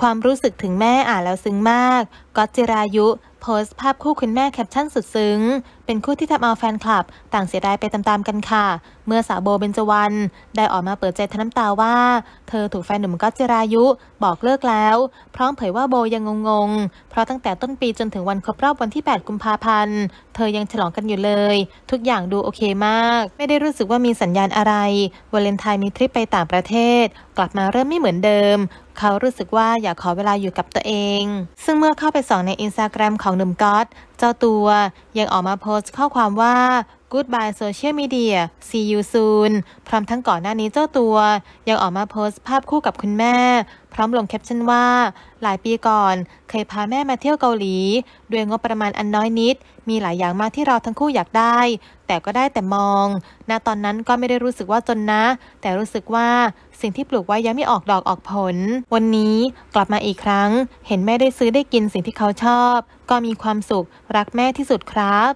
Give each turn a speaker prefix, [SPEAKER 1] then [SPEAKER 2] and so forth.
[SPEAKER 1] ความรู้สึกถึงแม่อ่านแล้วซึ้งมาก ก็จิรายุโพสต์ภาพคู่คุณแม่แคปชั่นสุดซึ้ง เป็นคู่ที่ทำเอาแฟนคลับ ต่างเสียดายไปตามๆกันค่ะ เมื่อสาวโบเบญจวรรณได้ออกมาเปิดใจทะ้น้ำตาว่าเธอถูกแฟนหนุ่มก็จรายุ บอกเลิกแล้วพร้อมเผยว่าโบยังงงๆ เพราะตั้งแต่ต้นปีจนถึงวันครบรอบ วันที่ 8 กุมภาพันธ์เธอยังฉลองกันอยู่เลย ทุกอย่างดูโอเคมาก ไม่ได้รู้สึกว่ามีสัญญาณอะไรวาเลนไทน์มีทริปไปต่างประเทศ กลับมาเริ่มไม่เหมือนเดิม เขารู้สึกว่าอยากขอเวลาอยู่กับตัวเอง ซึ่งเมื่อเข้าไปส่องในอินสตาแกรมของหนุ่มก๊อตเจ้าตัวยังออกมาโพสต์ข้อความว่า Goodbye Social Media See you soon พร้อมทั้งก่อนหน้านี้เจ้าตัว ยังออกมาโพสต์ภาพคู่กับคุณแม่ พร้อมลงแคปชั่นว่า หลายปีก่อนเคยพาแม่มาเที่ยวเกาหลี ด้วยงบประมาณอันน้อยนิด มีหลายอย่างมากที่เราทั้งคู่อยากได้ แต่ก็ได้แต่มอง ณตอนนั้นก็ไม่ได้รู้สึกว่าจนนะ แต่รู้สึกว่าสิ่งที่ปลูกไว้ยังไม่ออกดอกออกผล วันนี้กลับมาอีกครั้ง เห็นแม่ได้ซื้อได้กินสิ่งที่เขาชอบ ก็มีความสุขรักแม่ที่สุดครับ